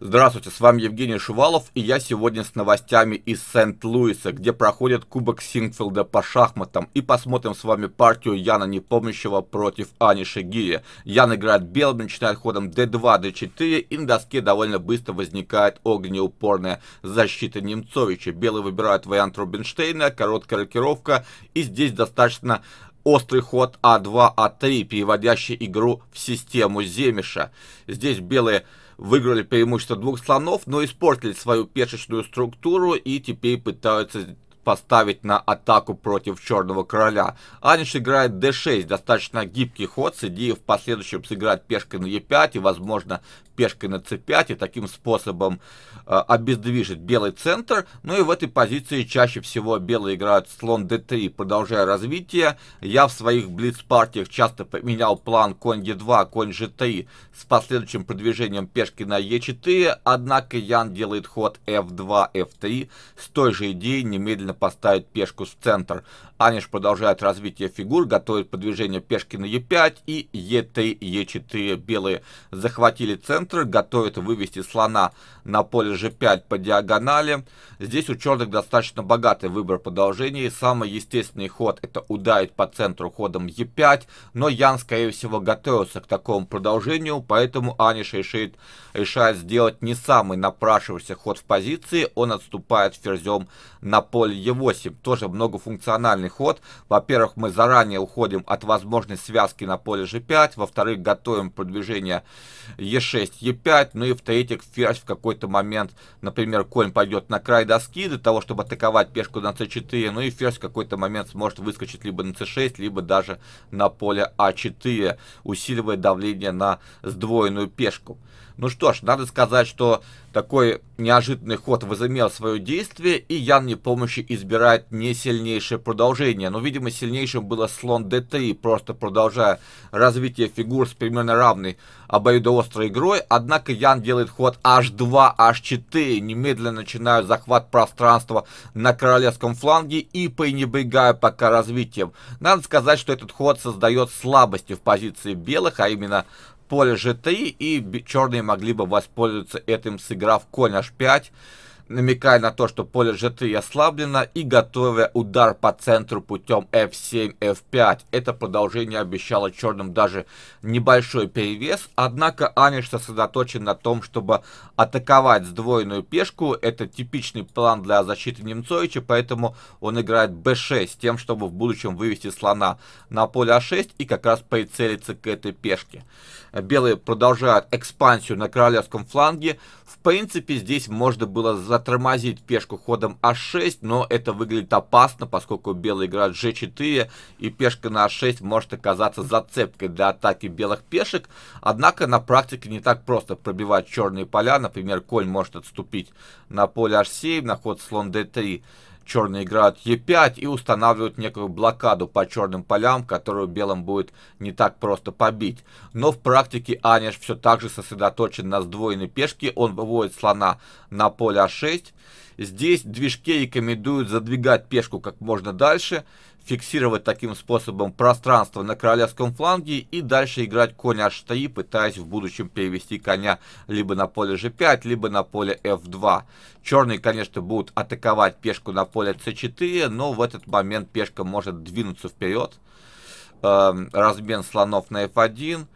Здравствуйте, с вами Евгений Шувалов, и я сегодня с новостями из Сент-Луиса, где проходит Кубок Сингфилда по шахматам, и посмотрим с вами партию Яна Непомнящего против Ани Шигири. Ян играет белым, начинает ходом d2, d4, и на доске довольно быстро возникает огнеупорная защита Немцовича. Белые выбирают вариант Рубинштейна, короткая рокировка, и здесь достаточно острый ход А2, А3, переводящий игру в систему Земиша. Здесь белые выиграли преимущество двух слонов, но испортили свою пешечную структуру и теперь пытаются поставить на атаку против Черного Короля. Аниш играет d6, достаточно гибкий ход, с в последующем сыграть пешкой на e5 и, возможно, пешкой на c5 и таким способом э, обездвижить белый центр. Ну и в этой позиции чаще всего белые играют слон d3, продолжая развитие. Я в своих блиц-партиях часто поменял план конь e2, конь g3 с последующим продвижением пешки на e4, однако Ян делает ход f2, f3 с той же идеей немедленно поставить пешку в центр, Аниш продолжает развитие фигур, готовит подвижение пешки на Е5 и Е3, Е4. Белые захватили центр, готовят вывести слона на поле G5 по диагонали. Здесь у черных достаточно богатый выбор продолжений. Самый естественный ход это ударить по центру ходом Е5, но Ян, скорее всего, готовился к такому продолжению, поэтому Аниш решит, решает сделать не самый напрашивающийся ход в позиции, он отступает ферзем на поле Е8. Тоже многофункциональный правильный ход. Во-первых, мы заранее уходим от возможной связки на поле g5. Во-вторых, готовим продвижение e6, e5. Ну и в-третьих, ферзь в какой-то момент, например, конь пойдет на край доски для того, чтобы атаковать пешку на c4. Ну и ферзь в какой-то момент сможет выскочить либо на c6, либо даже на поле а4, усиливая давление на сдвоенную пешку. Ну что ж, надо сказать, что такой неожиданный ход возымел свое действие, и Ян не помощи избирает не сильнейшее продолжение. Но, видимо, сильнейшим было слон d3, просто продолжая развитие фигур с примерно равной обоюдоострой игрой. Однако Ян делает ход h2, h4, немедленно начинают захват пространства на королевском фланге и пренебрегая пока развитием. Надо сказать, что этот ход создает слабости в позиции белых, а именно поле g3, и черные могли бы воспользоваться этим, сыграв конь h5, намекая на то, что поле g3 ослаблено и готовя удар по центру путем f7, f5. Это продолжение обещало черным даже небольшой перевес, однако Аниш сосредоточен на том, чтобы атаковать сдвоенную пешку. Это типичный план для защиты Немцовича, поэтому он играет b6, тем, чтобы в будущем вывести слона на поле a а 6 и как раз прицелиться к этой пешке. Белые продолжают экспансию на королевском фланге. В принципе, здесь можно было за затормозить пешку ходом А6, но это выглядит опасно, поскольку белый играет G4, и пешка на А6 может оказаться зацепкой для атаки белых пешек. Однако на практике не так просто пробивать черные поля. Например, конь может отступить на поле H7, на ход слон D3 черные играют Е5 и устанавливают некую блокаду по черным полям, которую белым будет не так просто побить. Но в практике Аниш все так же сосредоточен на сдвоенной пешке, он выводит слона на поле А6. Здесь движке рекомендуют задвигать пешку как можно дальше, фиксировать таким способом пространство на королевском фланге и дальше играть коня h3, пытаясь в будущем перевести коня либо на поле g5, либо на поле f2. Черные, конечно, будут атаковать пешку на поле c4, но в этот момент пешка может двинуться вперед. Эм, размен слонов на f1.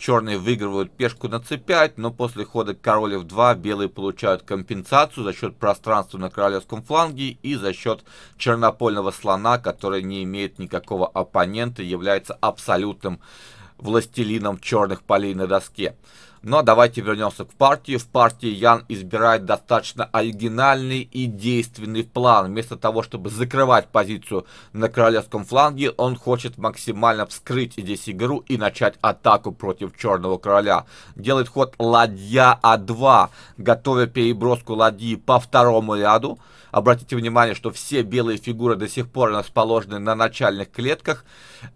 Черные выигрывают пешку на c5, но после хода короля f2 белые получают компенсацию за счет пространства на королевском фланге и за счет чернопольного слона, который не имеет никакого оппонента, является абсолютным властелином черных полей на доске. Но давайте вернемся к партии. В партии Ян избирает достаточно оригинальный и действенный план. Вместо того, чтобы закрывать позицию на королевском фланге, он хочет максимально вскрыть здесь игру и начать атаку против черного короля. Делает ход ладья А2, готовя переброску ладьи по второму ряду. Обратите внимание, что все белые фигуры до сих пор расположены на начальных клетках.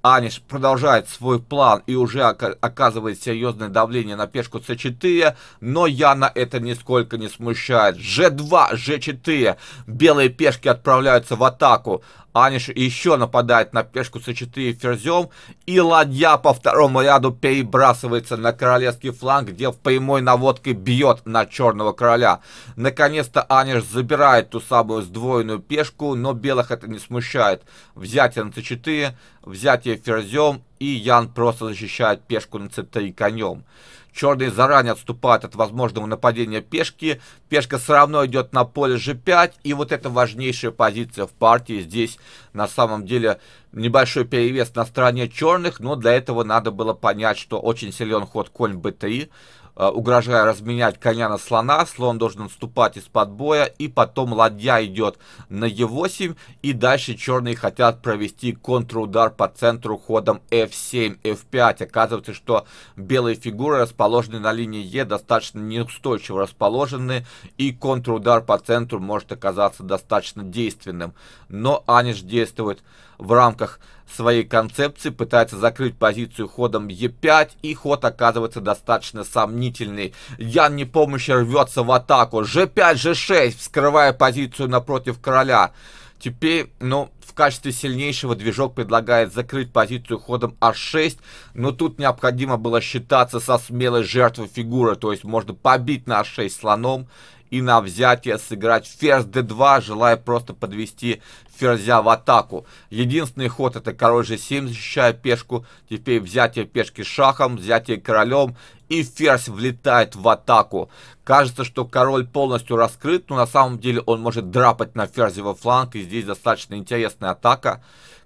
Аниш продолжает свой план и уже оказывает серьезное давление на пешку доску c4, но Яна это нисколько не смущает. g2, g4, белые пешки отправляются в атаку, Аниш еще нападает на пешку с 4 ферзем. И ладья по второму ряду перебрасывается на королевский фланг, где в прямой наводке бьет на черного короля. Наконец-то Аниш забирает ту самую сдвоенную пешку, но белых это не смущает. Взятие на c4, взятие ферзем, и Ян просто защищает пешку на c3 конем. Черные заранее отступают от возможного нападения пешки. Пешка все равно идет на поле g5. И вот это важнейшая позиция в партии. Здесь на самом деле небольшой перевес на стороне черных, но для этого надо было понять, что очень силен ход конь b3, Э, угрожая разменять коня на слона, слон должен наступать из-под боя, и потом ладья идет на е 8 и дальше черные хотят провести контрудар по центру ходом f7, f5. Оказывается, что белые фигуры, расположенные на линии е достаточно неустойчиво расположены, и контрудар по центру может оказаться достаточно действенным. Но Аниш действует в рамках своей концепции, пытается закрыть позицию ходом Е5, и ход оказывается достаточно сомнительный. Ян не Непомощи рвется в атаку. Ж5, Ж6, вскрывая позицию напротив короля. Теперь, ну, в качестве сильнейшего движок предлагает закрыть позицию ходом А6, но тут необходимо было считаться со смелой жертвой фигуры, то есть можно побить на А6 слоном и на взятие сыграть ферзь d2, желая просто подвести ферзя в атаку. Единственный ход это король g7, защищая пешку. Теперь взятие пешки шахом, взятие королем и ферзь влетает в атаку. Кажется, что король полностью раскрыт, но на самом деле он может драпать на ферзевый фланг. И здесь достаточно интересная атака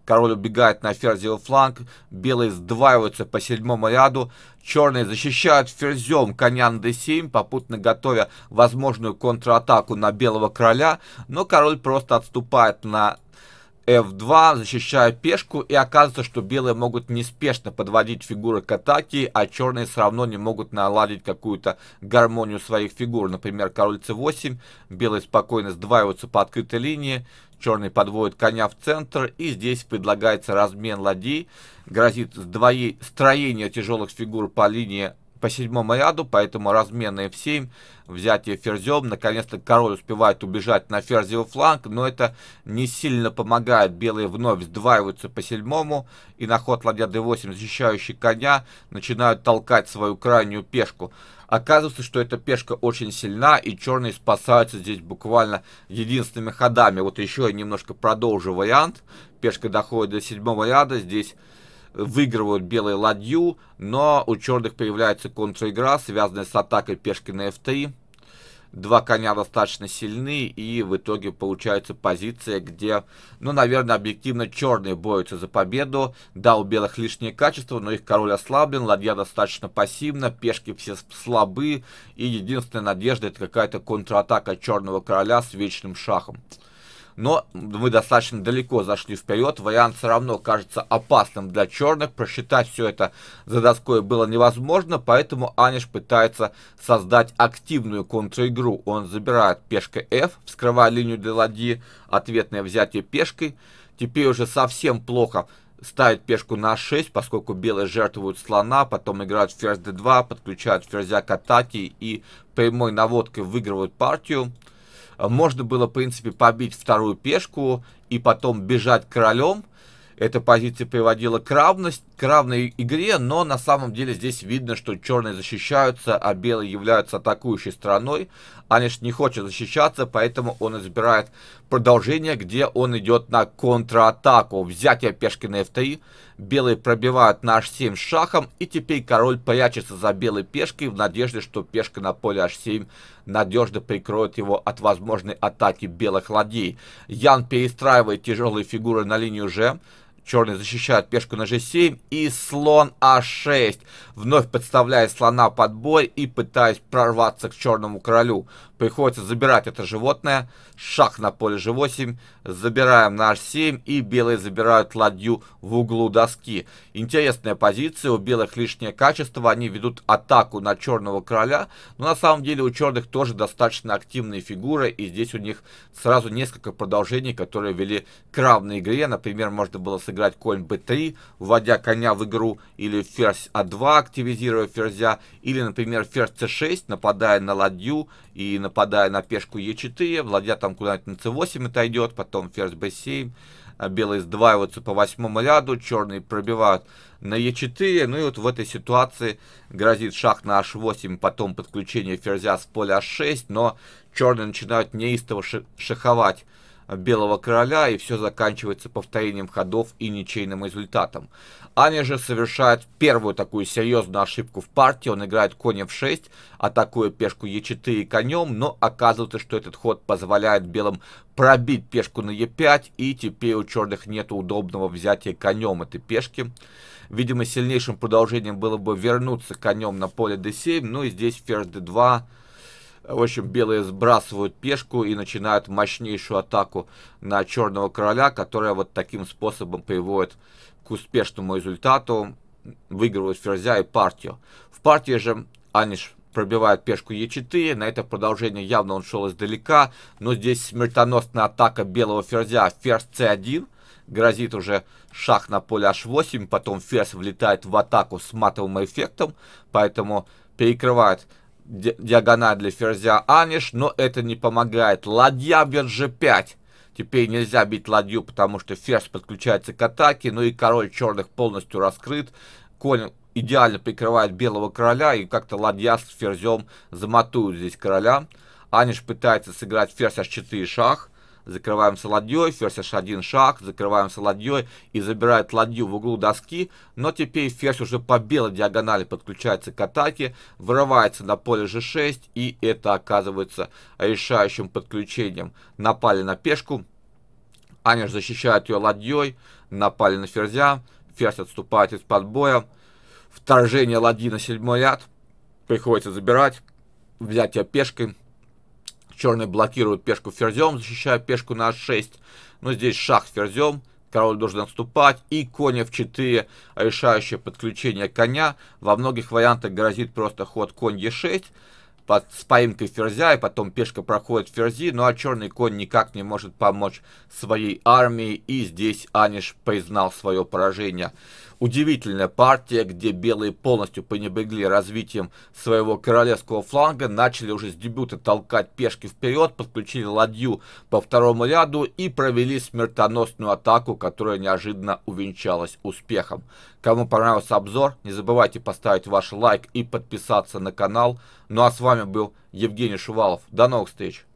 Король убегает на ферзевый фланг, белые сдваиваются по седьмому ряду, черные защищают ферзем коня на d7, попутно готовя возможную контратаку на белого короля, но король просто отступает на f2, защищая пешку, и оказывается, что белые могут неспешно подводить фигуры к атаке, а черные все равно не могут наладить какую-то гармонию своих фигур. Например, король c8, белые спокойно сдваиваются по открытой линии, Черный подводит коня в центр, и здесь предлагается размен ладей. Грозит сдвоение, строение тяжелых фигур по линии по седьмому ряду, поэтому размен на f7, взятие ферзем. Наконец-то король успевает убежать на ферзевый фланг, но это не сильно помогает. Белые вновь сдваиваются по седьмому, и на ход ладья d8, защищающий коня, начинают толкать свою крайнюю пешку. Оказывается, что эта пешка очень сильна, и черные спасаются здесь буквально единственными ходами. Вот еще я немножко продолжу вариант. Пешка доходит до седьмого ряда, здесь выигрывают белые ладью, но у черных появляется контр-игра, связанная с атакой пешки на f3. Два коня достаточно сильны, и в итоге получается позиция, где, ну, наверное, объективно черные борются за победу. Да, у белых лишнее качество, но их король ослаблен, ладья достаточно пассивна, пешки все слабы, и единственная надежда это какая-то контратака черного короля с вечным шахом но мы достаточно далеко зашли вперед. Вариант все равно кажется опасным для черных. Просчитать все это за доской было невозможно, поэтому Аниш пытается создать активную контр-игру. Он забирает пешка F, вскрывая линию для ладьи, ответное взятие пешкой. Теперь уже совсем плохо ставит пешку на 6, поскольку белые жертвуют слона, потом играют ферзь d2, подключают ферзя к атаке и прямой наводкой выигрывают партию. Можно было, в принципе, побить вторую пешку и потом бежать королем. Эта позиция приводила к, равность, к равной игре, но на самом деле здесь видно, что черные защищаются, а белые являются атакующей стороной. Анеш не хочет защищаться, поэтому он избирает продолжение, где он идет на контратаку. Взятие пешки на f3. Белые пробивают на h7 шахом. И теперь король прячется за белой пешкой в надежде, что пешка на поле h7 надежно прикроет его от возможной атаки белых ладей. Ян перестраивает тяжелые фигуры на линию g. Черный защищает пешку на g7 и слон а6. Вновь подставляя слона под бой и пытаясь прорваться к черному королю. Приходится забирать это животное. Шах на поле g8 забираем на h7 и белые забирают ладью в углу доски. Интересная позиция, у белых лишнее качество, они ведут атаку на черного короля, но на самом деле у черных тоже достаточно активные фигуры и здесь у них сразу несколько продолжений, которые вели к равной игре. Например, можно было сыграть конь b3, вводя коня в игру, или ферзь a2, а активизируя ферзя, или, например, ферзь c6, нападая на ладью и нападая на пешку e4, владя там куда-нибудь на c8 отойдет, потом потом ферзь b7, белые сдваиваются по восьмому ряду, черные пробивают на e4, ну и вот в этой ситуации грозит шах на h8, потом подключение ферзя с поля h6, но черные начинают неистово шаховать белого короля, и все заканчивается повторением ходов и ничейным результатом. Аня же совершает первую такую серьезную ошибку в партии, он играет коня в 6, атакуя пешку Е4 и конем, но оказывается, что этот ход позволяет белым пробить пешку на Е5, и теперь у черных нет удобного взятия конем этой пешки. Видимо, сильнейшим продолжением было бы вернуться конем на поле d7, но ну и здесь ферзь d2 в общем, белые сбрасывают пешку и начинают мощнейшую атаку на черного короля, которая вот таким способом приводит к успешному результату, выигрывает ферзя и партию. В партии же Аниш пробивает пешку Е4, на это продолжение явно он шел издалека, но здесь смертоносная атака белого ферзя, ферзь c 1 грозит уже шах на поле H8, потом ферзь влетает в атаку с матовым эффектом, поэтому перекрывает диагональ для ферзя Аниш, но это не помогает. Ладья бьет g5. Теперь нельзя бить ладью, потому что ферзь подключается к атаке, ну и король черных полностью раскрыт. Конь идеально прикрывает белого короля, и как-то ладья с ферзем заматуют здесь короля. Аниш пытается сыграть ферзь h4 шах закрываемся ладьей, ферзь h1 шаг, закрываемся ладьей и забирает ладью в углу доски, но теперь ферзь уже по белой диагонали подключается к атаке, вырывается на поле g6 и это оказывается решающим подключением. Напали на пешку, Аниш защищает ее ладьей, напали на ферзя, ферзь отступает из-под боя, вторжение ладьи на седьмой ряд, приходится забирать, взять ее пешкой, Черные блокируют пешку ферзем, защищая пешку на h6. Но здесь шах ферзем, король должен отступать, и конь f4, решающее подключение коня. Во многих вариантах грозит просто ход конь e6 под, с поимкой ферзя, и потом пешка проходит ферзи, ну а черный конь никак не может помочь своей армии, и здесь Аниш признал свое поражение. Удивительная партия, где белые полностью пренебрегли развитием своего королевского фланга, начали уже с дебюта толкать пешки вперед, подключили ладью по второму ряду и провели смертоносную атаку, которая неожиданно увенчалась успехом. Кому понравился обзор, не забывайте поставить ваш лайк и подписаться на канал. Ну а с вами был Евгений Шувалов. До новых встреч!